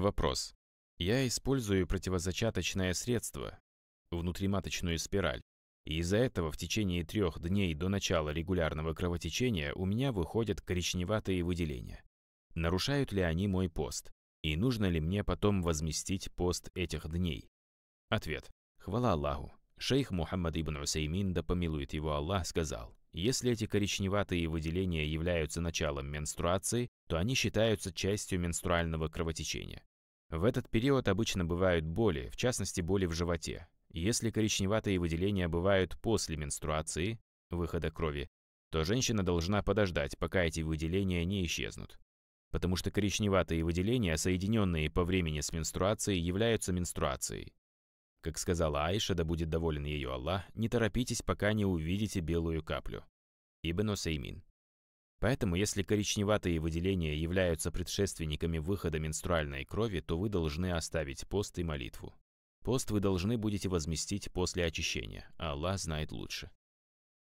Вопрос. Я использую противозачаточное средство, внутриматочную спираль, и из-за этого в течение трех дней до начала регулярного кровотечения у меня выходят коричневатые выделения. Нарушают ли они мой пост? И нужно ли мне потом возместить пост этих дней? Ответ. Хвала Аллаху. Шейх Мухаммад ибн Усеймин, да помилует его Аллах, сказал, если эти коричневатые выделения являются началом менструации, то они считаются частью менструального кровотечения. В этот период обычно бывают боли, в частности боли в животе. Если коричневатые выделения бывают после менструации, выхода крови, то женщина должна подождать, пока эти выделения не исчезнут. Потому что коричневатые выделения, соединенные по времени с менструацией, являются менструацией. Как сказала Аиша, да будет доволен ее Аллах, не торопитесь, пока не увидите белую каплю. Ибн Усеймин. Поэтому, если коричневатые выделения являются предшественниками выхода менструальной крови, то вы должны оставить пост и молитву. Пост вы должны будете возместить после очищения, а Аллах знает лучше.